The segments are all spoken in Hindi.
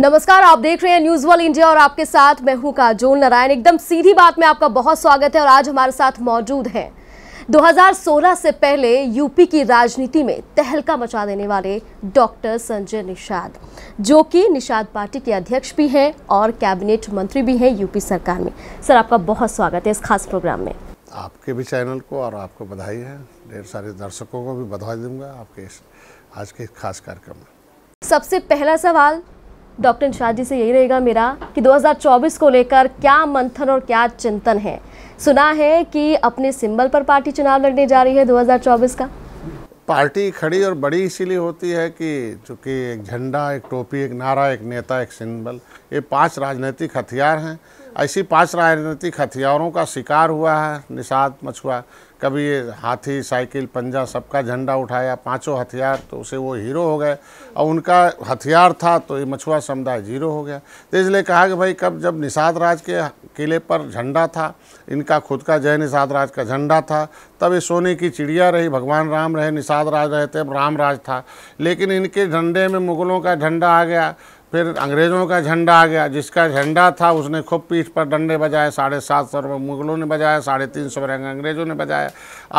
नमस्कार आप देख रहे हैं न्यूज वर्ल्ड इंडिया और आपके साथ मैं हूं काजोल नारायण एकदम सीधी बात में आपका बहुत स्वागत है और आज हमारे साथ मौजूद हैं 2016 से पहले यूपी की राजनीति में तहलका मचा देने वाले डॉक्टर संजय निषाद जो कि निषाद पार्टी के अध्यक्ष भी हैं और कैबिनेट मंत्री भी हैं यूपी सरकार में सर आपका बहुत स्वागत है इस खास प्रोग्राम में आपके भी चैनल को और आपको बधाई है ढेर सारे दर्शकों को भी बधाई दूंगा आपके आज के खास कार्यक्रम में सबसे पहला सवाल डॉक्टर इंशाद जी से यही रहेगा मेरा कि 2024 को लेकर क्या मंथन और क्या चिंतन है सुना है कि अपने सिंबल पर पार्टी चुनाव लड़ने जा रही है 2024 का पार्टी खड़ी और बड़ी इसीलिए होती है कि चूँकि एक झंडा एक टोपी एक नारा एक नेता एक सिंबल ये पांच राजनीतिक हथियार हैं ऐसी पांच राजनीतिक हथियारों का शिकार हुआ है निषाद मछुआ कभी हाथी साइकिल पंजा सबका झंडा उठाया पांचों हथियार तो उसे वो हीरो हो गए और उनका हथियार था तो ये मछुआ समुदाय जीरो हो गया तो इसलिए कहा कि भाई कब जब निषाद राज के किले पर झंडा था इनका खुद का जय निषाद राज का झंडा था तब ये सोने की चिड़िया रही भगवान राम रहे निषाद राज रहे थे राम राज था लेकिन इनके झंडे में मुगलों का झंडा आ गया फिर अंग्रेज़ों का झंडा आ गया जिसका झंडा था उसने खूब पीठ पर डंडे बजाए साढ़े सात सौ रुपये मुगलों ने बजाया साढ़े तीन सौ रुपये अंग्रेज़ों ने बजाया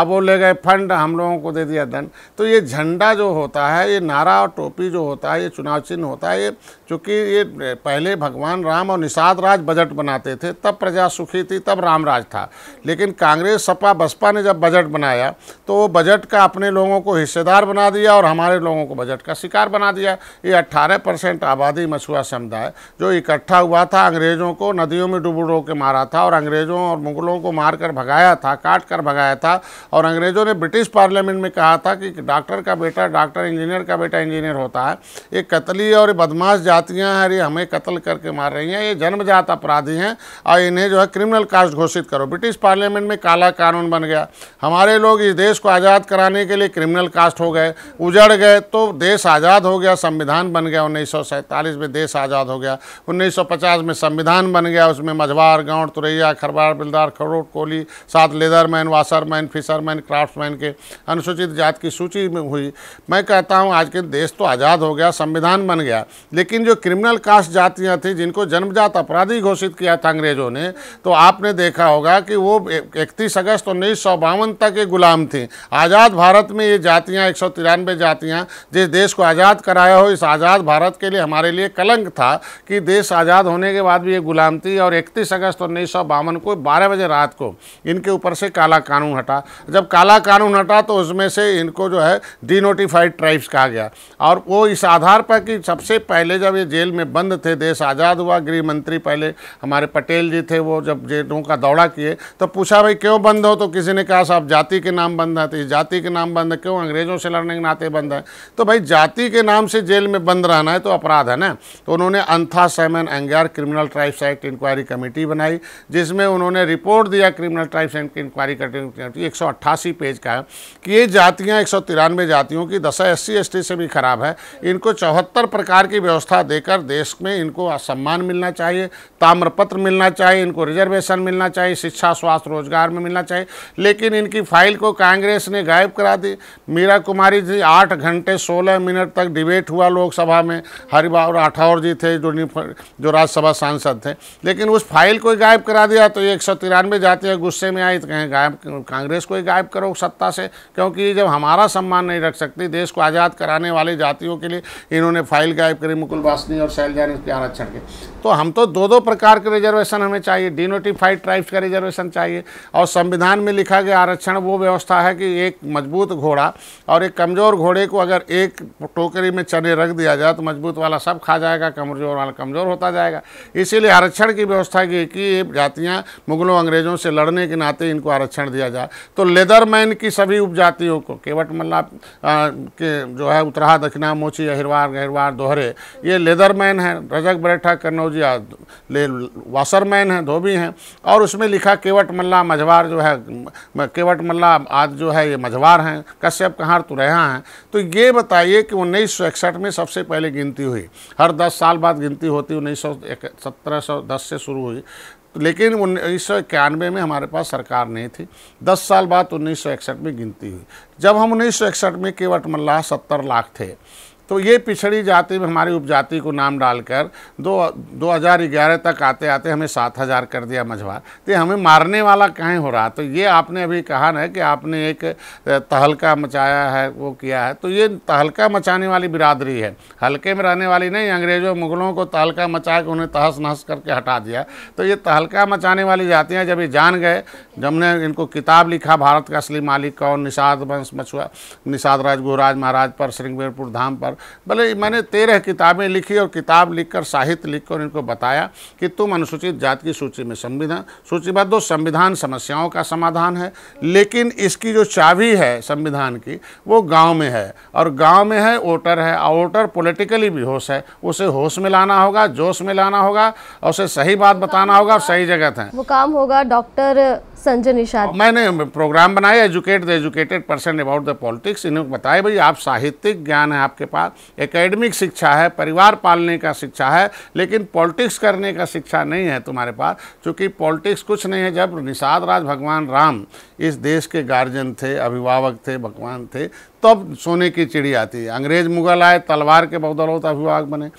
अब वो ले गए फंड हम लोगों को दे दिया दंड तो ये झंडा जो होता है ये नारा और टोपी जो होता है ये चुनाव चिन्ह होता है ये चूँकि ये पहले भगवान राम और निषाद राज बजट बनाते थे तब प्रजा सुखी थी तब राम राज था लेकिन कांग्रेस सपा बसपा ने जब बजट बनाया तो वो बजट का अपने लोगों को हिस्सेदार बना दिया और हमारे लोगों को बजट का शिकार बना दिया ये 18 परसेंट आबादी मछुआ समुदाय जो इकट्ठा हुआ था अंग्रेज़ों को नदियों में डूब डूब के मारा था और अंग्रेज़ों और मुगलों को मार कर भगाया था काट कर भगाया था और अंग्रेज़ों ने ब्रिटिश पार्लियामेंट में कहा था कि डॉक्टर का बेटा डॉक्टर इंजीनियर का बेटा इंजीनियर होता है ये कतली और बदमाश जातियाँ हैं अरे हमें कत्ल करके मार रही हैं ये जन्मजात अपराधी हैं और इन्हें जो है क्रिमिनल कास्ट घोषित करो ब्रिटिश पार्लियामेंट में काला कानून बन गया हमारे लोग इस देश को आज़ाद कराने के लिए क्रिमिनल कास्ट हो गए उजड़ गए तो देश आज़ाद हो गया संविधान बन गया उन्नीस में देश आज़ाद हो गया उन्नीस में संविधान बन गया उसमें मझवार गौड़ तुरैया खरबार बिलदार खरोट कोहली साथ लेदरमैन वासरमैन फिशरमैन क्राफ्टमैन के अनुसूचित जात की सूची में हुई मैं कहता हूँ आज के देश तो आज़ाद हो गया संविधान बन गया लेकिन जो क्रिमिनल कास्ट जातियाँ थी जिनको जन्मजात अपराधी घोषित किया था अंग्रेज़ों ने तो आपने देखा होगा कि वो इकतीस अगस्त उन्नीस सौ बावन तक ये गुलाम थी आज़ाद भारत में ये जातियाँ एक सौ तिरानवे जातियाँ जिस देश को आज़ाद कराया हो इस आज़ाद भारत के लिए हमारे लिए कलंक था कि देश आज़ाद होने के बाद भी ये गुलाम थी और इकतीस अगस्त उन्नीस सौ बावन को बारह बजे रात को इनके ऊपर से काला कानून हटा जब काला कानून हटा तो उसमें से इनको जो है डीनोटिफाइड ट्राइब्स कहा गया और वो इस आधार पर कि सबसे पहले जब वे जेल में बंद थे देश आज़ाद हुआ गृह मंत्री पहले हमारे पटेल जी थे वो जब जेलों का दौड़ा किए तो पूछा भाई क्यों बंद हो तो किसी ने कहा साहब जाति के नाम बंद है तो इस जाति के नाम बंद है क्यों अंग्रेज़ों से लड़ने के नाते बंद है तो भाई जाति के नाम से जेल में बंद रहना है तो अपराध है ना तो उन्होंने अंथा सैमन अंगार criminal tribes act inquiry committee बनाई जिसमें उन्होंने रिपोर्ट दिया criminal tribes act inquiry committee एक पेज का है कि ये जातियाँ एक जातियों की दशा एस सी से भी खराब है इनको चौहत्तर प्रकार की व्यवस्था देकर देश में इनको सम्मान मिलना चाहिए ताम्रपत्र मिलना चाहिए इनको रिजर्वेशन मिलना चाहिए शिक्षा स्वास्थ्य रोजगार में मिलना चाहिए लेकिन इनकी फाइल को कांग्रेस ने गायब करा दी मीरा कुमारी जी आठ घंटे सोलह मिनट तक डिबेट हुआ लोकसभा में हरिभाव राठौर जी थे जो जो राज्यसभा सांसद थे लेकिन उस फाइल को गायब करा दिया तो एक सौ तिरानवे जाती गुस्से में आई तो कहें गायब कांग्रेस को ही गायब करो सत्ता से क्योंकि जब हमारा सम्मान नहीं रख सकती देश को आज़ाद कराने वाले जातियों के लिए इन्होंने फाइल गायब करी मुकुल शासनी और शैलजा ने के छड़ के तो हम तो दो दो प्रकार के रिजर्वेशन हमें चाहिए डिनोटिफाइड ट्राइब्स का रिजर्वेशन चाहिए और संविधान में लिखा गया आरक्षण वो व्यवस्था है कि एक मजबूत घोड़ा और एक कमज़ोर घोड़े को अगर एक टोकरी में चने रख दिया जाए तो मजबूत वाला सब खा जाएगा कमज़ोर वाला कमज़ोर होता जाएगा इसीलिए आरक्षण की व्यवस्था की कि जातियाँ मुगलों अंग्रेज़ों से लड़ने के नाते इनको आरक्षण दिया जाए तो लेदरमैन की सभी उपजातियों को केवट मल्ला के जो है उतराहा दक्षिणा मोची अहिरवार गहिरवार दोहरे ये लेदरमैन हैं रजक बरेठा कन्नौजिया ले मैन हैं धोबी हैं और उसमें लिखा केवट मल्ला मझवार जो है केवट मल्ला आज जो है ये मझवार हैं कश्यप कहाँ तुरैहा तो हैं तो ये बताइए कि उन्नीस में सबसे पहले गिनती हुई हर दस साल बाद गिनती होती उन्नीस सौ से शुरू हुई लेकिन उन्नीस में हमारे पास सरकार नहीं थी 10 साल बाद उन्नीस में गिनती हुई जब हम उन्नीस में केवट मल्ला सत्तर लाख थे तो ये पिछड़ी जाति में हमारी उपजाति को नाम डालकर दो दो हज़ार ग्यारह तक आते आते हमें सात हज़ार कर दिया मझवार तो हमें मारने वाला कहीं हो रहा तो ये आपने अभी कहा ना कि आपने एक तहलका मचाया है वो किया है तो ये तहलका मचाने वाली बिरादरी है हल्के में रहने वाली नहीं अंग्रेज़ों मुग़लों को तहलका मचा के उन्हें तहस नहस करके हटा दिया तो ये तहलका मचाने वाली जातियाँ जब ये जान गए जब ने इनको किताब लिखा भारत का असली मालिक कौन निषाद वंश मछुआ निषाद राज गुहराज महाराज पर श्रृंगवीरपुर धाम पर भले मैंने तेरह किताबें लिखी और किताब लिखकर साहित्य लिखकर इनको बताया कि तुम अनुसूचित जाति की सूची में संविधान सूचीबद्ध दो संविधान समस्याओं का समाधान है लेकिन इसकी जो चाबी है संविधान की वो गाँव में है और गाँव में है वोटर है और वोटर पोलिटिकली भी होश है उसे होश में लाना होगा जोश में लाना होगा और उसे सही बात बताना होगा और सही जगह है वो काम होगा डॉक्टर संजय निषाद मैंने प्रोग्राम बनाया educate the educated person about the politics इन्हें बताया भाई आप साहित्यिक ज्ञान है आपके पास एकेडमिक शिक्षा है परिवार पालने का शिक्षा है लेकिन पॉलिटिक्स करने का शिक्षा नहीं है तुम्हारे पास क्योंकि पॉलिटिक्स कुछ नहीं है जब निषाद राज भगवान राम इस देश के गार्जियन थे अभिभावक थे भगवान थे तब सोने की चिड़ी आती है अंग्रेज मुगल आए तलवार के बदौलत अभिभावक बने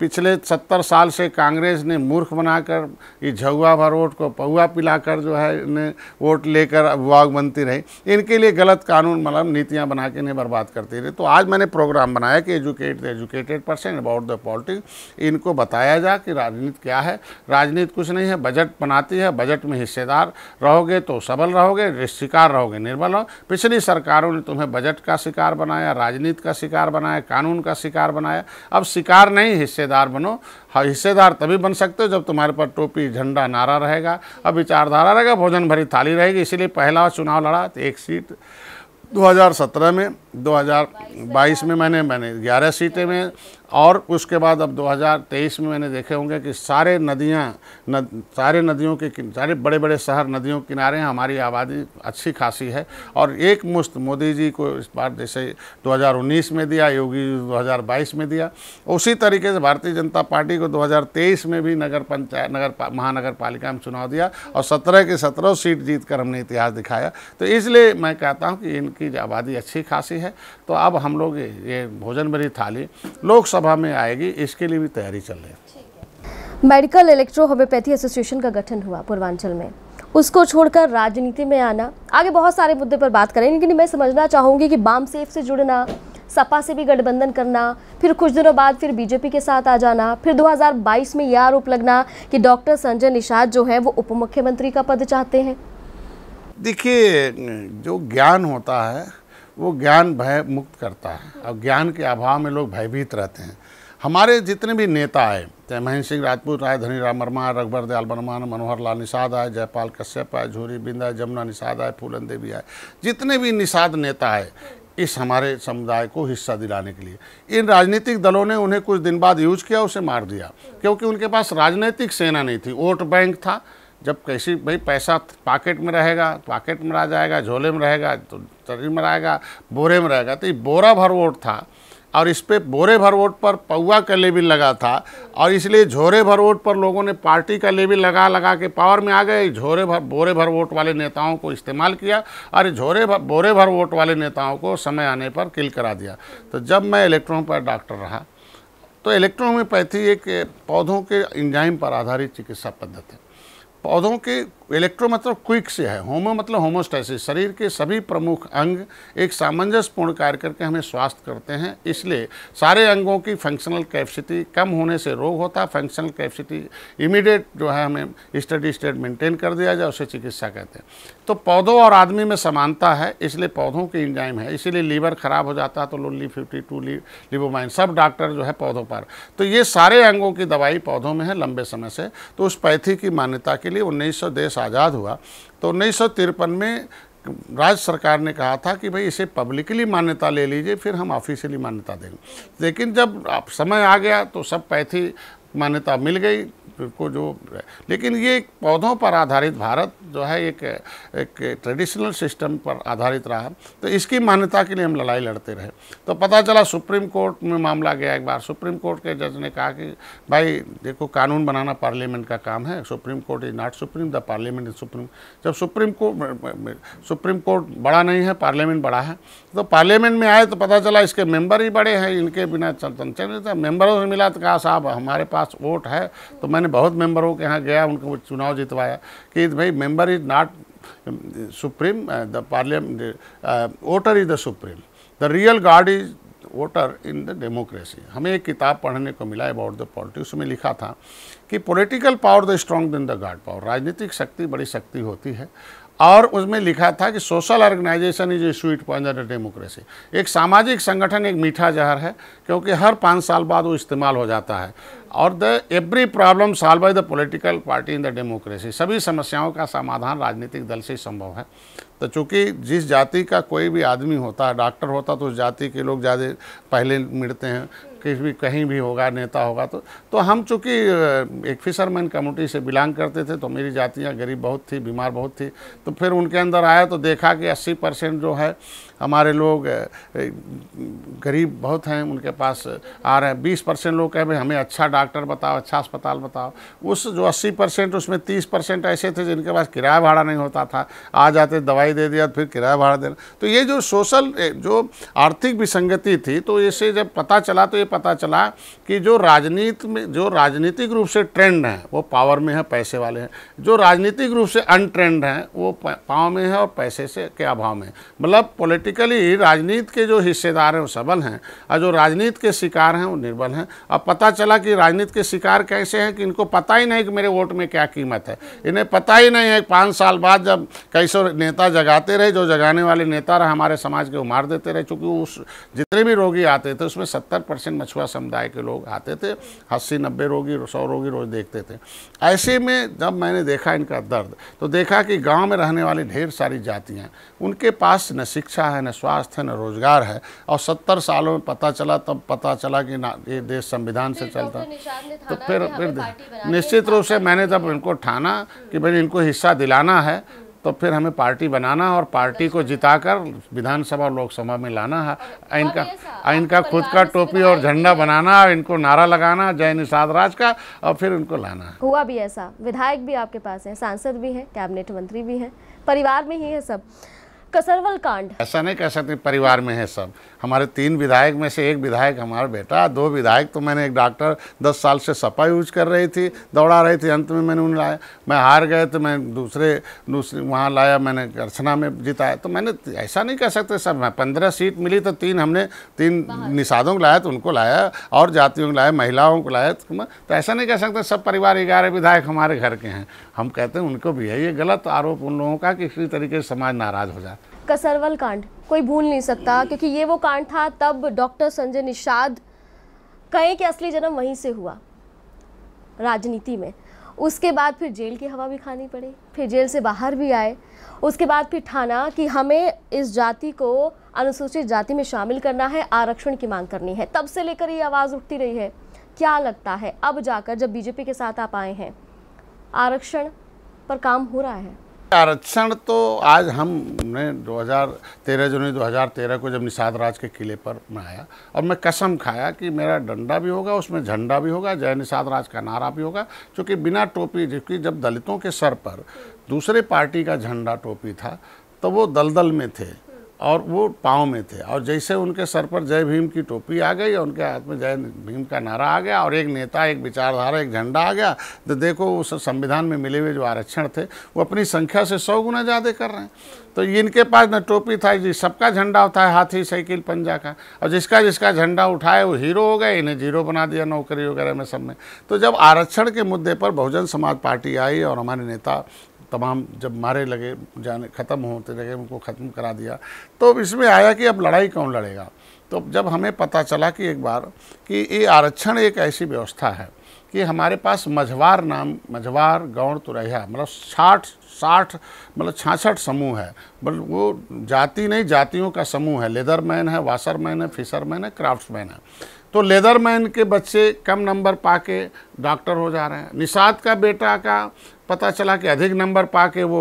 पिछले सत्तर साल से कांग्रेस ने मूर्ख बनाकर ये झगुआ भरोट को पौआ पिलाकर जो है ने वोट लेकर अभिभाग बनती रही इनके लिए गलत कानून मतलब नीतियाँ बना के इन्हें बर्बाद करती रही तो आज मैंने प्रोग्राम बनाया कि educate the educated person about the politics इनको बताया जा कि राजनीति क्या है राजनीति कुछ नहीं है बजट बनाती है बजट में हिस्सेदार रहोगे तो सबल रहोगे शिकार रहोगे निर्बल रहो पिछली सरकारों ने तुम्हें बजट का शिकार बनाया राजनीति का शिकार बनाया कानून का शिकार बनाया अब शिकार नहीं हिस्से हिस्सेदार बनो हाँ हिस्सेदार तभी बन सकते हो जब तुम्हारे पास टोपी झंडा नारा रहेगा अब विचारधारा रहेगा भोजन भरी थाली रहेगी इसीलिए पहला चुनाव लड़ा तो एक सीट 2017 में 2022 में मैंने मैंने 11 सीटें में और उसके बाद अब 2023 में मैंने देखे होंगे कि सारे नदियाँ नद, सारे नदियों के सारे बड़े बड़े शहर नदियों के किनारे हमारी आबादी अच्छी खासी है और एक मुश्त मोदी जी को इस बार जैसे 2019 में दिया योगी जी 2022 में दिया उसी तरीके से भारतीय जनता पार्टी को 2023 में भी नगर पंचायत नगर पा, महानगर पालिका में चुनाव दिया और सत्रह की सत्रह सीट जीत कर हमने इतिहास दिखाया तो इसलिए मैं कहता हूँ कि इनकी आबादी अच्छी खासी है है तो अब हम लोग ये भोजन भरी थाली लोकसभा में आएगी इसके लिए भी तैयारी चल रही है मेडिकल इलेक्ट्रो होम्योपैथी एसोसिएशन का गठन हुआ पूर्वांचल में उसको छोड़कर राजनीति में आना आगे बहुत सारे मुद्दे पर बात करें लेकिन मैं समझना चाहूंगी कि बाम सेफ से जुड़ना सपा से भी गठबंधन करना फिर कुछ दिनों बाद फिर बीजेपी के साथ आ जाना फिर 2022 में यह आरोप लगना कि डॉक्टर संजय निषाद जो है वो उप मुख्यमंत्री का पद चाहते हैं देखिए जो ज्ञान होता है वो ज्ञान भय मुक्त करता है और ज्ञान के अभाव में लोग भयभीत रहते हैं हमारे जितने भी नेता आए चाहे महेंद्र सिंह राजपूत आए धनी राम वर्मा आए रघुबर दयाल वर्मा मनोहर लाल निषाद आए जयपाल कश्यप आए झूरी बिंदा जमुना निषाद आए फूलन देवी आए जितने भी निषाद नेता आए इस हमारे समुदाय को हिस्सा दिलाने के लिए इन राजनीतिक दलों ने उन्हें कुछ दिन बाद यूज किया उसे मार दिया क्योंकि उनके पास राजनीतिक सेना नहीं थी वोट बैंक था जब कैसी भाई पैसा पॉकेट में रहेगा पॉकेट में रह जाएगा झोले में रहेगा तो तरी में रहेगा बोरे में रहेगा तो ये बोरा भर वोट था और इस पर बोरे भर वोट पर पौवा का लेबिल लगा था और इसलिए झोरे भर वोट पर लोगों ने पार्टी का लेबिल लगा लगा के पावर में आ गए झोरे भर बोरे भर वोट वाले नेताओं को इस्तेमाल किया और झोरे भर बोरे भर वोट वाले नेताओं को समय आने पर किल करा दिया तो जब मैं इलेक्ट्रॉन पर डॉक्टर रहा तो इलेक्ट्रोहोम्योपैथी एक पौधों के इंजाइम पर आधारित चिकित्सा पद्धति है podam que इलेक्ट्रो मतलब क्विक से है होमो मतलब होमोस्टाइसिस शरीर के सभी प्रमुख अंग एक सामंजस्यपूर्ण कार्य करके हमें स्वास्थ्य करते हैं इसलिए सारे अंगों की फंक्शनल कैपेसिटी कम होने से रोग होता है फंक्शनल कैपेसिटी इमीडिएट जो है हमें स्टडी स्टेट मेंटेन कर दिया जाए उसे चिकित्सा कहते हैं तो पौधों और आदमी में समानता है इसलिए पौधों के इंजाइम है इसीलिए लीवर ख़राब हो जाता है तो लो फिफ्टी टू लि लिबोमाइन सब डॉक्टर जो है पौधों पर तो ये सारे अंगों की दवाई पौधों में है लंबे समय से तो उस पैथी की मान्यता के लिए उन्नीस सौ देश आज़ाद हुआ तो उन्नीस में राज्य सरकार ने कहा था कि भाई इसे पब्लिकली मान्यता ले लीजिए फिर हम ऑफिशियली मान्यता देंगे लेकिन जब समय आ गया तो सब पैथी मान्यता मिल गई को जो लेकिन ये पौधों पर आधारित भारत जो है एक एक ट्रेडिशनल सिस्टम पर आधारित रहा तो इसकी मान्यता के लिए हम लड़ाई लड़ते रहे तो पता चला सुप्रीम कोर्ट में मामला गया एक बार सुप्रीम कोर्ट के जज ने कहा कि भाई देखो कानून बनाना पार्लियामेंट का काम है supreme court is not supreme the parliament is supreme जब सुप्रीम कोर्ट सुप्रीम कोर्ट बड़ा नहीं है पार्लियामेंट बड़ा है तो पार्लियामेंट में आए तो पता चला इसके मेंबर ही बड़े हैं इनके बिना चल चंद्र मेंबरों से मिला तो कहा साहब हमारे पास वोट है तो मैंने मैंने बहुत मेंबरों के यहाँ गया उनको चुनाव जितवाया कि भाई member is not supreme the parliament voter is the supreme the real guard is voter in the democracy हमें एक किताब पढ़ने को मिला अबाउट द पॉलिटिक्स में लिखा था कि पॉलिटिकल पावर द स्ट्रॉन्ग दिन द गार्ड पावर राजनीतिक शक्ति बड़ी शक्ति होती है और उसमें लिखा था कि social organisation is a sweet point democracy एक सामाजिक संगठन एक मीठा जहर है क्योंकि हर पाँच साल बाद वो इस्तेमाल हो जाता है और the every problem solve by the political party in the democracy सभी समस्याओं का समाधान राजनीतिक दल से ही संभव है तो चूँकि जिस जाति का कोई भी आदमी होता है डॉक्टर होता तो उस जाति के लोग ज़्यादा पहले मिलते हैं किसी भी कहीं भी होगा नेता होगा तो तो हम चूंकि एक फिशरमैन कम्युनिटी से बिलोंग करते थे तो मेरी जातियाँ गरीब बहुत थी बीमार बहुत थी तो फिर उनके अंदर आया तो देखा कि अस्सी परसेंट जो है हमारे लोग गरीब बहुत हैं उनके पास आ रहे हैं बीस परसेंट लोग कहें भाई हमें अच्छा डॉक्टर बताओ अच्छा अस्पताल बताओ उस जो अस्सी परसेंट उसमें तीस परसेंट ऐसे थे जिनके पास किराया भाड़ा नहीं होता था आ जाते दवाई दे दिया फिर किराया भाड़ा देना तो ये जो सोशल जो आर्थिक विसंगति थी तो इसे जब पता चला तो ये पता चला कि जो राजनीति में जो राजनीतिक रूप से ट्रेंड हैं वो पावर में है पैसे वाले हैं जो राजनीतिक रूप से अनट्रेंड हैं वो पाव में है और पैसे से के अभाव में मतलब पोलिटिक पॉलिटिकली राजनीति के जो हिस्सेदार हैं वो सबल हैं और जो राजनीति के शिकार हैं वो निर्बल हैं अब पता चला कि राजनीति के शिकार कैसे हैं कि इनको पता ही नहीं कि मेरे वोट में क्या कीमत है इन्हें पता ही नहीं है पाँच साल बाद जब कई सौ नेता जगाते रहे जो जगाने वाले नेता रहे हमारे समाज के वो मार देते रहे चूँकि उस जितने भी रोगी आते थे उसमें सत्तर परसेंट मछुआ समुदाय के लोग आते थे अस्सी नब्बे रोगी सौ रोगी रोज़ देखते थे ऐसे में जब मैंने देखा इनका दर्द तो देखा कि गाँव में रहने वाली ढेर सारी जातियाँ उनके पास न शिक्षा है है न स्वास्थ्य न रोजगार है और सत्तर सालों में पता चला तब पता चला कि ना ये देश संविधान से चलता तो फिर फिर निश्चित रूप से मैंने जब इनको ठाना कि भाई इनको हिस्सा दिलाना है तो फिर हमें पार्टी बनाना और पार्टी को जिताकर विधानसभा और लोकसभा में लाना है इनका इनका खुद का टोपी और झंडा बनाना इनको नारा लगाना जय निषाद राज का और फिर इनको लाना हुआ भी ऐसा विधायक भी आपके पास है सांसद भी हैं कैबिनेट मंत्री भी हैं परिवार में ही है सब कसरवल कांड ऐसा नहीं कह सकते परिवार में है सब हमारे तीन विधायक में से एक विधायक हमारा बेटा दो विधायक तो मैंने एक डॉक्टर दस साल से सपा यूज कर रही थी दौड़ा रही थी अंत में मैंने उन्हें लाया मैं हार गए तो मैं दूसरे दूसरे वहाँ लाया मैंने अर्चना में जिताया तो मैंने ऐसा नहीं कह सकते सब मैं पंद्रह सीट मिली तो तीन हमने तीन निषादों को लाया तो उनको लाया और जातियों को लाया महिलाओं को लाया तो, तो ऐसा नहीं कह सकते सब परिवार ग्यारह विधायक हमारे घर के हैं हम कहते हैं उनको भी है ये गलत आरोप उन लोगों का कि इसी तरीके से समाज नाराज हो जाए कसरवल कांड कोई भूल नहीं सकता क्योंकि ये वो कांड था तब डॉक्टर संजय निषाद कहें कि असली जन्म वहीं से हुआ राजनीति में उसके बाद फिर जेल की हवा भी खानी पड़ी फिर जेल से बाहर भी आए उसके बाद फिर ठाना कि हमें इस जाति को अनुसूचित जाति में शामिल करना है आरक्षण की मांग करनी है तब से लेकर ये आवाज़ उठती रही है क्या लगता है अब जाकर जब बीजेपी के साथ आप आए हैं आरक्षण पर काम हो रहा है आरक्षण तो आज हमने 2013 जनवरी 2013 को जब निषाद राज के किले पर मनाया और मैं कसम खाया कि मेरा डंडा भी होगा उसमें झंडा भी होगा जय निषाद राज का नारा भी होगा क्योंकि बिना टोपी जबकि जब दलितों के सर पर दूसरे पार्टी का झंडा टोपी था तो वो दलदल में थे और वो पाँव में थे और जैसे उनके सर पर जय भीम की टोपी आ गई और उनके हाथ में जय भीम का नारा आ गया और एक नेता एक विचारधारा एक झंडा आ गया तो देखो उस संविधान में मिले हुए जो आरक्षण थे वो अपनी संख्या से सौ गुना ज़्यादा कर रहे हैं तो इनके पास न टोपी था जी सबका झंडा होता है हाथी साइकिल पंजा का और जिसका जिसका झंडा उठाए वो हीरो हो गए इन्हें जीरो बना दिया नौकरी वगैरह में सब में तो जब आरक्षण के मुद्दे पर बहुजन समाज पार्टी आई और हमारे नेता तमाम जब मारे लगे जाने ख़त्म होते लगे उनको ख़त्म करा दिया तो इसमें आया कि अब लड़ाई कौन लड़ेगा तो जब हमें पता चला कि एक बार कि ये आरक्षण एक ऐसी व्यवस्था है कि हमारे पास मझवार नाम मझवार गौड़ तुरैया मतलब साठ साठ मतलब छाछठ समूह है बल वो जाति नहीं जातियों का समूह है लेदरमैन है वाशरमैन है फिशरमैन है मैन है तो लेदरमैन के बच्चे कम नंबर पाके डॉक्टर हो जा रहे हैं निषाद का बेटा का पता चला कि अधिक नंबर पा के वो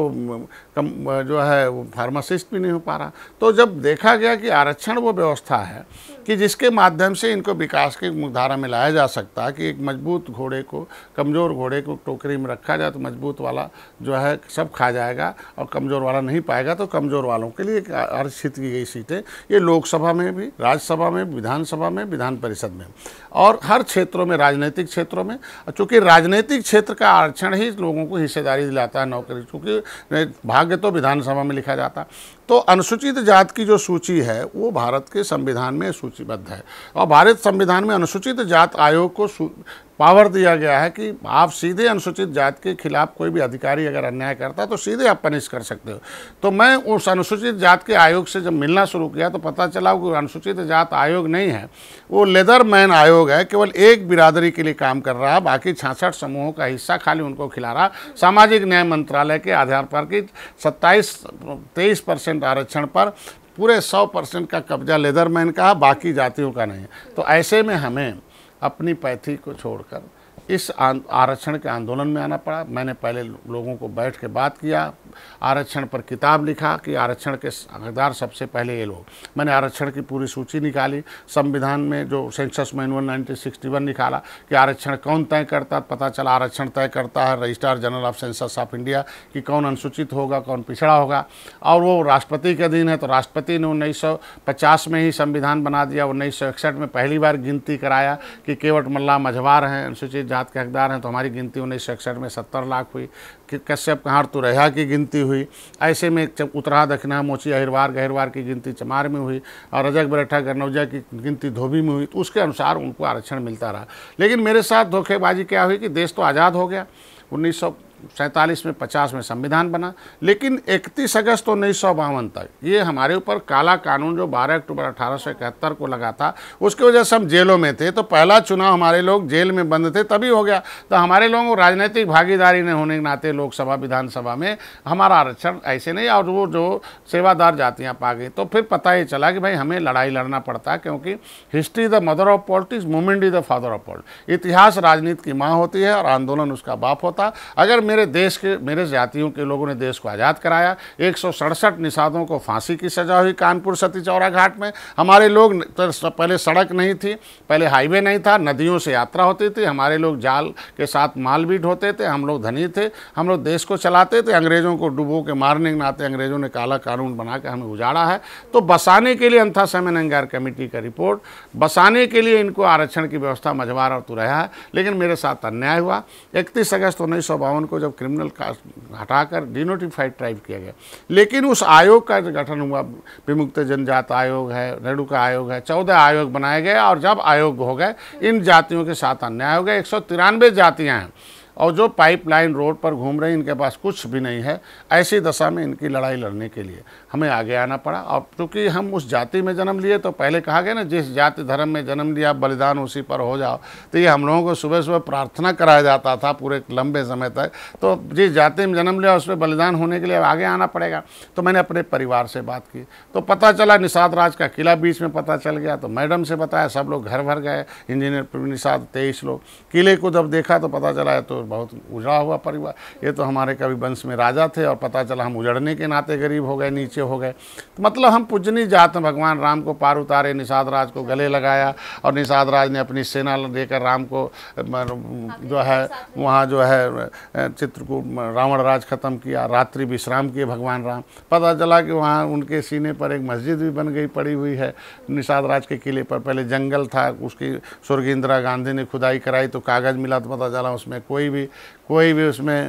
कम जो है वो फार्मासिस्ट भी नहीं हो पा रहा तो जब देखा गया कि आरक्षण वो व्यवस्था है कि जिसके माध्यम से इनको विकास की धारा में लाया जा सकता है कि एक मजबूत घोड़े को कमज़ोर घोड़े को टोकरी में रखा जाए तो मजबूत वाला जो है सब खा जाएगा और कमज़ोर वाला नहीं पाएगा तो कमज़ोर वालों के लिए आरक्षित की गई सीटें ये लोकसभा में भी राज्यसभा में विधानसभा में विधान परिषद में और हर क्षेत्रों में राजनीतिक क्षेत्रों में चूँकि राजनीतिक क्षेत्र का आरक्षण ही लोगों को हिस्सेदारी दिलाता है नौकरी चूँकि भाग्य तो विधानसभा में लिखा जाता तो अनुसूचित जाति की जो सूची है वो भारत के संविधान में सूचीबद्ध है और भारत संविधान में अनुसूचित जात आयोग को पावर दिया गया है कि आप सीधे अनुसूचित जाति के खिलाफ कोई भी अधिकारी अगर अन्याय करता है तो सीधे आप पनिश कर सकते हो तो मैं उस अनुसूचित जाति के आयोग से जब मिलना शुरू किया तो पता चला वो अनुसूचित जात आयोग नहीं है वो लेदर मैन आयोग है केवल एक बिरादरी के लिए काम कर रहा बाकी छाछठ समूहों का हिस्सा खाली उनको खिला रहा सामाजिक न्याय मंत्रालय के आधार पर कि सत्ताईस तेईस परसेंट आरक्षण पर पूरे सौ परसेंट का कब्जा लेदरमैन का बाकी जातियों का नहीं तो ऐसे में हमें अपनी पैथी को छोड़कर इस आरक्षण के आंदोलन में आना पड़ा मैंने पहले लोगों को बैठ के बात किया आरक्षण पर किताब लिखा कि आरक्षण के हकदार सबसे पहले ये लोग मैंने आरक्षण की पूरी सूची निकाली संविधान में जो सेंसस मैनुअल 1961 निकाला कि आरक्षण कौन तय करता पता चला आरक्षण तय करता है registrar general of census of India कि कौन अनुसूचित होगा कौन पिछड़ा होगा और वो राष्ट्रपति के अधीन है तो राष्ट्रपति ने उन्नीस में ही संविधान बना दिया उन्नीस में पहली बार गिनती कराया कि केवट मल्ला मझवार हैं अनुसूचित जात के हकदार हैं तो हमारी गिनती उन्नीस सौ इकसठ में सत्तर लाख हुई कश्यप कहाँ तुरैया की गिनती हुई ऐसे में उतरा दखना मोची अहिरवार गहिरवार की गिनती चमार में हुई और रजक बरेठा गनौजा की गिनती धोबी में हुई तो उसके अनुसार उनको आरक्षण मिलता रहा लेकिन मेरे साथ धोखेबाजी क्या हुई कि देश तो आज़ाद हो गया उन्नीस सौ सैंतालीस में पचास में संविधान बना लेकिन इकतीस अगस्त उन्नीस सौ बावन तक ये हमारे ऊपर काला कानून जो बारह अक्टूबर अठारह को लगा था उसकी वजह से हम जेलों में थे तो पहला चुनाव हमारे लोग जेल में बंद थे तभी हो गया तो हमारे लोगों को राजनीतिक भागीदारी नहीं होने के नाते लोकसभा विधानसभा में हमारा आरक्षण ऐसे नहीं और वो जो सेवादार जातियाँ पा गई तो फिर पता ही चला कि भाई हमें लड़ाई लड़ना पड़ता है क्योंकि history the mother of politics movement is the father of politics इतिहास राजनीति की माँ होती है और आंदोलन उसका बाप होता अगर मेरे देश के मेरे जातियों के लोगों ने देश को आज़ाद कराया एक निषादों को फांसी की सजा हुई कानपुर सती चौरा घाट में हमारे लोग तो पहले सड़क नहीं थी पहले हाईवे नहीं था नदियों से यात्रा होती थी हमारे लोग जाल के साथ माल भी ढोते थे हम लोग धनी थे हम लोग देश को चलाते थे अंग्रेज़ों को डुबो के मारने के नाते अंग्रेज़ों ने काला कानून बना के हमें उजाड़ा है तो बसाने के लिए अंथा समय अंगार कमेटी का रिपोर्ट बसाने के लिए इनको आरक्षण की व्यवस्था मझवार और तुरैया है लेकिन मेरे साथ अन्याय हुआ इकतीस अगस्त उन्नीस को को जब क्रिमिनल कास्ट हटाकर डिनोटिफाइड ट्राइब किया गया लेकिन उस आयोग का गठन हुआ विमुक्त जनजात आयोग है का आयोग है चौदह आयोग बनाए गए और जब आयोग हो गए इन जातियों के साथ अन्याय हो गया एक सौ तिरानवे जातियाँ हैं और जो पाइपलाइन रोड पर घूम रहे हैं इनके पास कुछ भी नहीं है ऐसी दशा में इनकी लड़ाई लड़ने के लिए हमें आगे आना पड़ा और चूँकि हम उस जाति में जन्म लिए तो पहले कहा गया ना जिस जाति धर्म में जन्म लिया बलिदान उसी पर हो जाओ तो ये हम लोगों को सुबह सुबह प्रार्थना कराया जाता था पूरे लंबे समय तक तो जिस जाति में जन्म लिया उस पर बलिदान होने के लिए आगे आना पड़ेगा तो मैंने अपने परिवार से बात की तो पता चला निषाद राज का किला बीच में पता चल गया तो मैडम से बताया सब लोग घर भर गए इंजीनियर निषाद तेईस लोग किले को जब देखा तो पता चला तो बहुत उजड़ा हुआ परिवार ये तो हमारे कभी वंश में राजा थे और पता चला हम उजड़ने के नाते गरीब हो गए नीचे हो गए तो मतलब हम पूजनी जात भगवान राम को पार उतारे निषाद राज को गले लगाया और निषाद राज ने अपनी सेना लेकर राम को जो है वहाँ जो है चित्र को रावण राज ख़त्म किया रात्रि विश्राम किए भगवान राम पता चला कि वहाँ उनके सीने पर एक मस्जिद भी बन गई पड़ी हुई है निषाद राज के किले पर पहले जंगल था उसकी स्वर्ग इंदिरा गांधी ने खुदाई कराई तो कागज़ मिला तो पता चला उसमें कोई भी कोई भी उसमें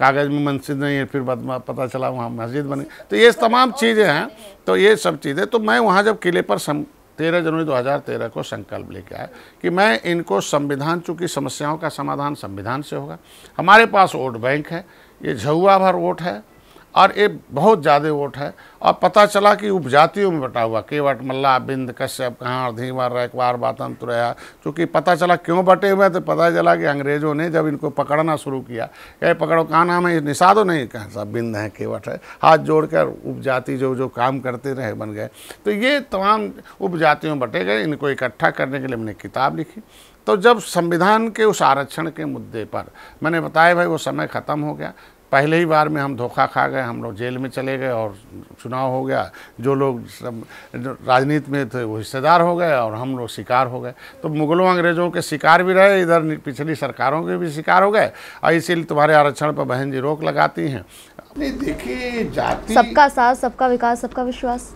कागज़ में मंसिद नहीं है फिर पता चला वहाँ मस्जिद बनी तो ये तमाम चीज़ें हैं तो ये सब चीज़ें तो मैं वहाँ जब किले पर सम तेरह जनवरी 2013 को संकल्प लेके आया कि मैं इनको संविधान चूँकि समस्याओं का समाधान संविधान से होगा हमारे पास वोट बैंक है ये झुआ भर वोट है और ये बहुत ज़्यादा वोट है और पता चला कि उपजातियों में बटा हुआ केवट मल्ला बिंद कश्यप कहाँ धीमर रैकवार बातम तुरैया तो चूँकि पता चला क्यों बटे हुए तो पता चला कि अंग्रेज़ों ने जब इनको पकड़ना शुरू किया ये पकड़ो कहाँ नाम है निषादो नहीं कहाँ सब बिंद है केवट है हाथ जोड़कर उपजाति जो जो काम करते रहे बन गए तो ये तमाम उपजातियों बटे गए इनको इकट्ठा करने के लिए हमने किताब लिखी तो जब संविधान के उस आरक्षण के मुद्दे पर मैंने बताया भाई वो समय ख़त्म हो गया पहले ही बार में हम धोखा खा गए हम लोग जेल में चले गए और चुनाव हो गया जो लोग सब राजनीति में थे वो हिस्सेदार हो गए और हम लोग शिकार हो गए तो मुगलों अंग्रेज़ों के शिकार भी रहे इधर पिछली सरकारों के भी शिकार हो गए और इसीलिए तुम्हारे आरक्षण पर बहन जी रोक लगाती हैं देखिए जाति सबका साथ सबका विकास सबका विश्वास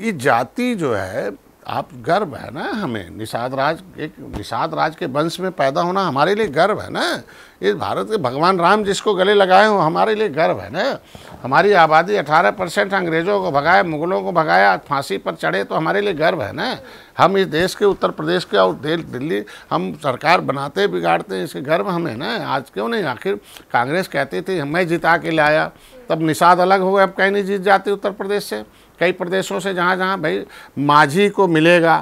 ये जाति जो है आप गर्व है ना हमें निषाद राज एक निषाद राज के वंश में पैदा होना हमारे लिए गर्व है ना इस भारत के भगवान राम जिसको गले लगाए हो हमारे लिए गर्व है ना हमारी आबादी 18 परसेंट अंग्रेज़ों को भगाया मुगलों को भगाया फांसी पर चढ़े तो हमारे लिए गर्व है ना हम इस देश के उत्तर प्रदेश के और दिल्ली हम सरकार बनाते बिगाड़ते हैं इसके गर्व हमें ना आज क्यों नहीं आखिर कांग्रेस कहती थी मैं जिता के लाया तब निषाद अलग हो गए अब कहीं नहीं जीत जाती उत्तर प्रदेश से कई प्रदेशों से जहाँ जहाँ भाई माझी को मिलेगा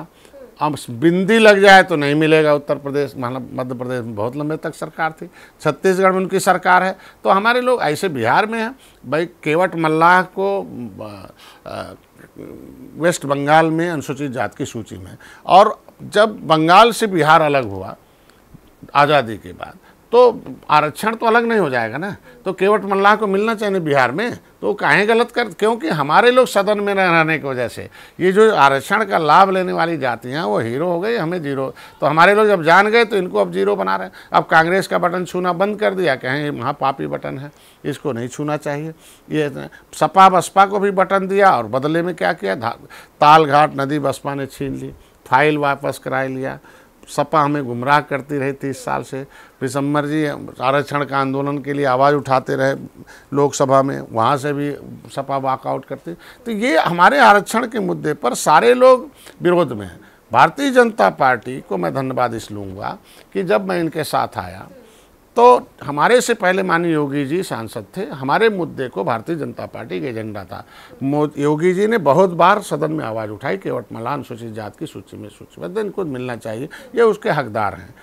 अब बिंदी लग जाए तो नहीं मिलेगा उत्तर प्रदेश मतलब मध्य प्रदेश में बहुत लंबे तक सरकार थी छत्तीसगढ़ में उनकी सरकार है तो हमारे लोग ऐसे बिहार में हैं भाई केवट मल्लाह को वेस्ट बंगाल में अनुसूचित जात की सूची में और जब बंगाल से बिहार अलग हुआ आज़ादी के बाद तो आरक्षण तो अलग नहीं हो जाएगा ना तो केवट मल्लाह को मिलना चाहिए बिहार में तो वो गलत कर क्योंकि हमारे लोग सदन में रहने की वजह से ये जो आरक्षण का लाभ लेने वाली जातियाँ वो हीरो हो गई हमें जीरो तो हमारे लोग जब जान गए तो इनको अब जीरो बना रहे हैं अब कांग्रेस का बटन छूना बंद कर दिया कहें ये महापापी बटन है इसको नहीं छूना चाहिए ये सपा बसपा को भी बटन दिया और बदले में क्या किया ताल घाट नदी बसपा ने छीन ली फाइल वापस करा लिया सपा हमें गुमराह करती रही तीस साल से विशम्बर जी आरक्षण का आंदोलन के लिए आवाज़ उठाते रहे लोकसभा में वहाँ से भी सपा वाकआउट करती तो ये हमारे आरक्षण के मुद्दे पर सारे लोग विरोध में हैं भारतीय जनता पार्टी को मैं धन्यवाद इस लूँगा कि जब मैं इनके साथ आया तो हमारे से पहले माननीय योगी जी सांसद थे हमारे मुद्दे को भारतीय जनता पार्टी का एजेंडा था योगी जी ने बहुत बार सदन में आवाज़ उठाई कि वटमलान अनुसूचित जात की सूची में सूचीबद्ध इनको मिलना चाहिए ये उसके हकदार हैं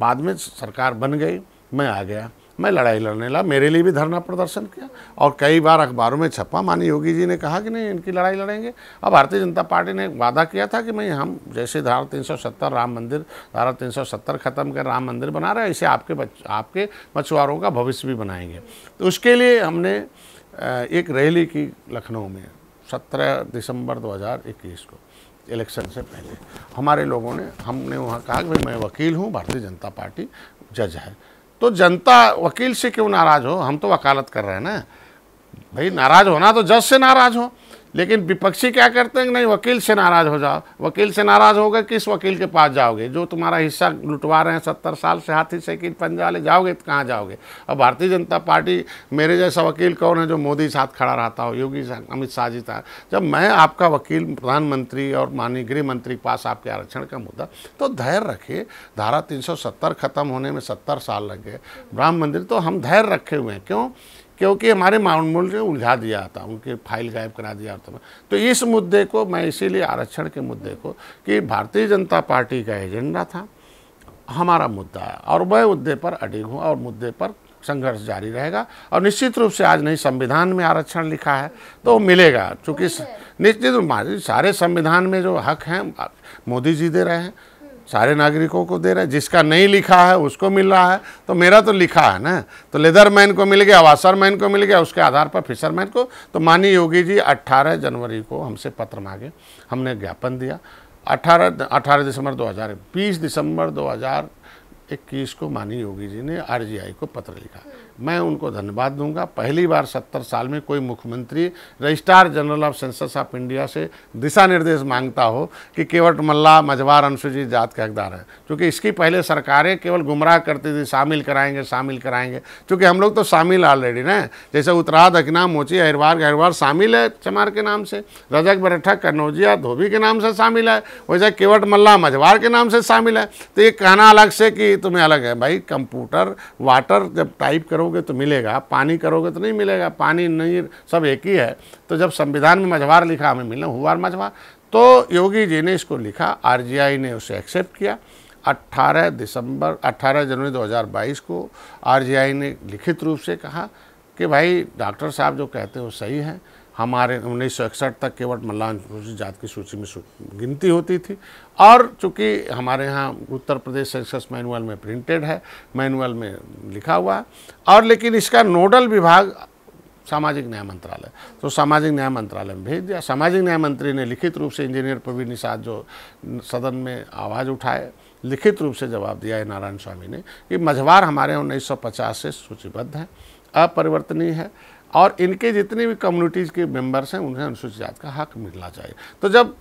बाद में सरकार बन गई मैं आ गया मैं लड़ाई लड़ने लगा मेरे लिए भी धरना प्रदर्शन किया और कई बार अखबारों में छपा मानी योगी जी ने कहा कि नहीं इनकी लड़ाई लड़ेंगे अब भारतीय जनता पार्टी ने वादा किया था कि भाई हम जैसे धारा 370 राम मंदिर धारा 370 ख़त्म कर राम मंदिर बना रहे इसे आपके बच आपके मछुआरों का भविष्य भी बनाएंगे तो उसके लिए हमने एक रैली की लखनऊ में सत्रह दिसंबर दो को इलेक्शन से पहले हमारे लोगों ने हमने वहाँ कहा कि मैं वकील हूँ भारतीय जनता पार्टी जज है तो जनता वकील से क्यों नाराज़ हो हम तो वकालत कर रहे हैं ना भाई नाराज़ होना तो जज से नाराज़ हो लेकिन विपक्षी क्या करते हैं नहीं वकील से नाराज़ हो जाओ वकील से नाराज़ हो गए किस वकील के पास जाओगे जो तुम्हारा हिस्सा लुटवा रहे हैं सत्तर साल से हाथी साइकिल पंजा वाले जाओगे तो कहाँ जाओगे अब भारतीय जनता पार्टी मेरे जैसा वकील कौन है जो मोदी साथ खड़ा रहता हो योगी अमित शाह जी था जब मैं आपका वकील प्रधानमंत्री और माननीय गृह मंत्री के पास आपके आरक्षण का मुद्दा तो धैर्य रखिए धारा तीन खत्म होने में सत्तर साल लग गए राम मंदिर तो हम धैर्य रखे हुए हैं क्यों क्योंकि हमारे मामूल ने उलझा दिया था उनके फाइल गायब करा दिया था तो इस मुद्दे को मैं इसीलिए आरक्षण के मुद्दे को कि भारतीय जनता पार्टी का एजेंडा था हमारा मुद्दा है और वह मुद्दे पर अडिग हूँ और मुद्दे पर संघर्ष जारी रहेगा और निश्चित रूप से आज नहीं संविधान में आरक्षण लिखा है तो मिलेगा चूँकि निश्चित सारे संविधान में जो हक हैं मोदी जी दे रहे हैं सारे नागरिकों को दे रहा है जिसका नहीं लिखा है उसको मिल रहा है तो मेरा तो लिखा है ना तो लेदर मैन को मिल गया मैन को मिल गया उसके आधार पर फिशर मैन को तो माननीय योगी जी 18 जनवरी को हमसे पत्र मांगे हमने ज्ञापन दिया 18 18 दिसंबर 2020 दिसंबर 2021 को माननीय योगी जी ने आर को पत्र लिखा मैं उनको धन्यवाद दूंगा पहली बार सत्तर साल में कोई मुख्यमंत्री registrar general of census of India से दिशा निर्देश मांगता हो कि केवट मल्ला मजबार अनुसूचित जात के हकदार है क्योंकि इसकी पहले सरकारें केवल गुमराह करती थी शामिल कराएंगे शामिल कराएंगे क्योंकि हम लोग तो शामिल ऑलरेडी ना जैसे उत्तराध अकना मोची अहिरवार गहरवार शामिल है चमार के नाम से रजक बरेठा कन्नौजिया धोबी के नाम से शामिल है वैसे केवट मल्ला मझवार के नाम से शामिल है तो ये कहना अलग से कि तुम्हें अलग है भाई कंप्यूटर वाटर जब टाइप करो करोगे तो मिलेगा पानी करोगे तो नहीं मिलेगा पानी नहीं सब एक ही है तो जब संविधान में मझवार लिखा हमें मिलना हुआ मझवार तो योगी जी ने इसको लिखा आर ने उसे एक्सेप्ट किया 18 दिसंबर 18 जनवरी 2022 को आर ने लिखित रूप से कहा कि भाई डॉक्टर साहब जो कहते हैं वो सही हैं हमारे उन्नीस तक केवल मल्ला अनुसूचित जात की सूची में गिनती होती थी और चूंकि हमारे यहाँ उत्तर प्रदेश सेंसस मैनुअल में प्रिंटेड है मैनुअल में लिखा हुआ है और लेकिन इसका नोडल विभाग सामाजिक न्याय मंत्रालय तो सामाजिक न्याय मंत्रालय में भेज दिया सामाजिक न्याय मंत्री ने लिखित रूप से इंजीनियर प्रवीण निषाद जो सदन में आवाज़ उठाए लिखित रूप से जवाब दिया है नारायण स्वामी ने कि मझवार हमारे उन्नीस से सूचीबद्ध है अपरिवर्तनीय है और इनके जितने भी कम्युनिटीज़ के मेंबर्स हैं उन्हें अनुसूचित जाति का हक मिलना चाहिए तो जब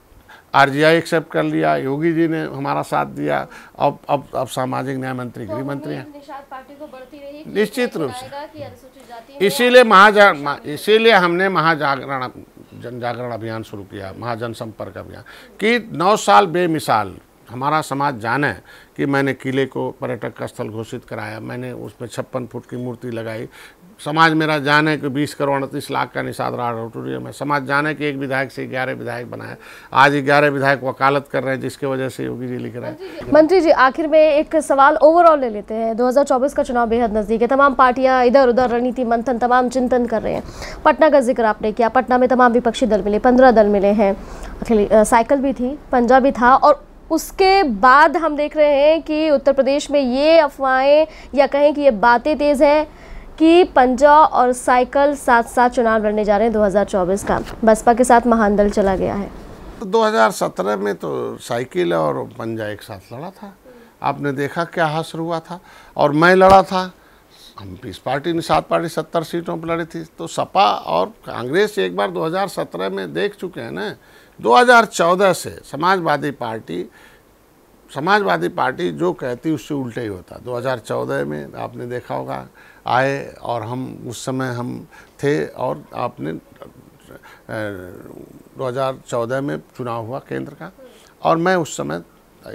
आर एक्सेप्ट कर लिया योगी जी ने हमारा साथ दिया अब अब अब सामाजिक न्याय मंत्री तो गृह मंत्री हैं निश्चित रूप से इसीलिए महाजा इसीलिए हमने महाजागरण जन जागरण अभियान शुरू किया महाजन संपर्क अभियान कि नौ साल बेमिसाल हमारा समाज जाने कि मैंने किले को पर्यटक का स्थल घोषित कराया मैंने उसमें छप्पन फुट की मूर्ति लगाई समाज मेरा जाने के बीस करोड़ अड़तीस लाख का निषाद रहा ऑडिटोरियम है समाज जाने के एक विधायक से ग्यारह विधायक बनाए आज ग्यारह विधायक वकालत कर रहे हैं जिसकी वजह से योगी जी लिख रहे हैं मंत्री जी आखिर में एक सवाल ओवरऑल ले लेते हैं 2024 का चुनाव बेहद नजदीक है तमाम पार्टियां इधर उधर रणनीति मंथन तमाम चिंतन कर रहे हैं पटना का जिक्र आपने किया पटना में तमाम विपक्षी दल मिले पंद्रह दल मिले हैं साइकिल भी थी पंजा भी था और उसके बाद हम देख रहे हैं कि उत्तर प्रदेश में ये अफवाहें या कहें कि ये बातें तेज़ हैं कि पंजा और साइकिल साथ साथ चुनाव लड़ने जा रहे हैं 2024 का बसपा के साथ महान दल चला गया है 2017 तो में तो साइकिल और पंजा एक साथ लड़ा था आपने देखा क्या हासिल हुआ था और मैं लड़ा था हम पीस पार्टी ने सात पार्टी सत्तर सीटों पर लड़ी थी तो सपा और कांग्रेस एक बार 2017 में देख चुके हैं ना 2014 से समाजवादी पार्टी समाजवादी पार्टी जो कहती उससे उल्टा ही होता 2014 में आपने देखा होगा आए और हम उस समय हम थे और आपने 2014 में चुनाव हुआ केंद्र का और मैं उस समय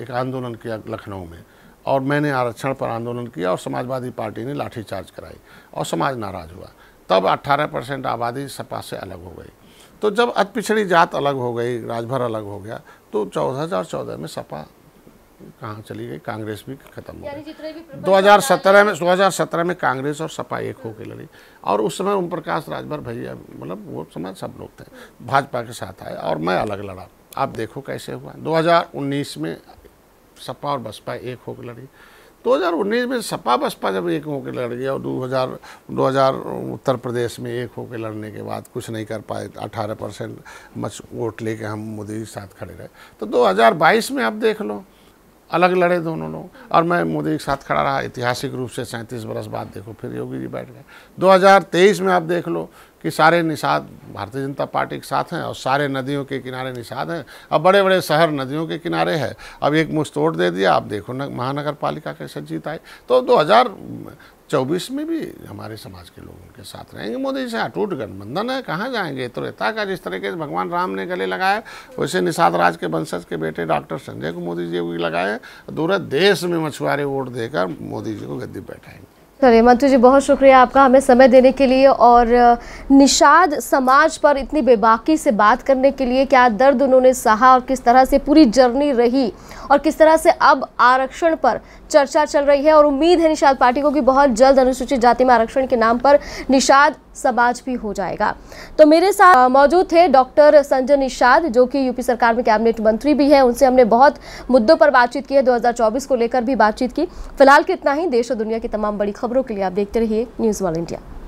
एक आंदोलन किया लखनऊ में और मैंने आरक्षण पर आंदोलन किया और समाजवादी पार्टी ने लाठीचार्ज कराई और समाज नाराज हुआ तब 18 परसेंट आबादी सपा से अलग हो गई तो जब अत पिछड़ी जात अलग हो गई राजभर अलग हो गया तो चौदह में सपा कहाँ चली गई कांग्रेस भी खत्म हो गई 2017 में 2017 में कांग्रेस और सपा एक होकर लड़ी और उस समय ओम प्रकाश राजभर भैया मतलब वो समय सब लोग थे भाजपा के साथ आए और मैं अलग लड़ा आप देखो कैसे हुआ 2019 में सपा और बसपा एक होकर लड़ी 2019 में सपा बसपा जब एक होकर लड़ गया और 2000 2000 उत्तर प्रदेश में एक होकर लड़ने के बाद कुछ नहीं कर पाए 18 परसेंट मच वोट लेके हम मोदी साथ खड़े रहे तो 2022 में आप देख लो अलग लड़े दोनों लोग और मैं मोदी के साथ खड़ा रहा ऐतिहासिक रूप से सैंतीस बरस बाद देखो फिर योगी जी बैठ गए 2023 में आप देख लो कि सारे निषाद भारतीय जनता पार्टी के साथ हैं और सारे नदियों के किनारे निषाद हैं अब बड़े बड़े शहर नदियों के किनारे हैं अब एक मुस्तोड़ दे दिया आप देखो न महानगर पालिका कैसे जीत आई तो 2000 चौबीस में भी हमारे समाज के लोग उनके साथ रहेंगे मोदी जी अटूट गठबंधन है कहाँ जाएंगे त्रेता तो का जिस तरीके से भगवान राम ने गले लगाए वैसे निषाद राज के वंशज के बेटे डॉक्टर संजय को मोदी जी को लगाए दूर देश में मछुआरे वोट देकर मोदी जी को गद्दी बैठाएंगे चलिए मंत्री जी बहुत शुक्रिया आपका हमें समय देने के लिए और निषाद समाज पर इतनी बेबाकी से बात करने के लिए क्या दर्द उन्होंने सहा और किस तरह से पूरी जर्नी रही और किस तरह से अब आरक्षण पर चर्चा चल रही है और उम्मीद है निषाद पार्टी को कि बहुत जल्द अनुसूचित जाति में आरक्षण के नाम पर निषाद समाज भी हो जाएगा तो मेरे साथ मौजूद थे डॉक्टर संजय निषाद जो कि यूपी सरकार में कैबिनेट मंत्री भी हैं उनसे हमने बहुत मुद्दों पर बातचीत की है दो को लेकर भी बातचीत की फिलहाल कितना इतना ही देश और दुनिया की तमाम बड़ी खबर खबरों के लिए आप देखते रहिए न्यूज़ वॉल इंडिया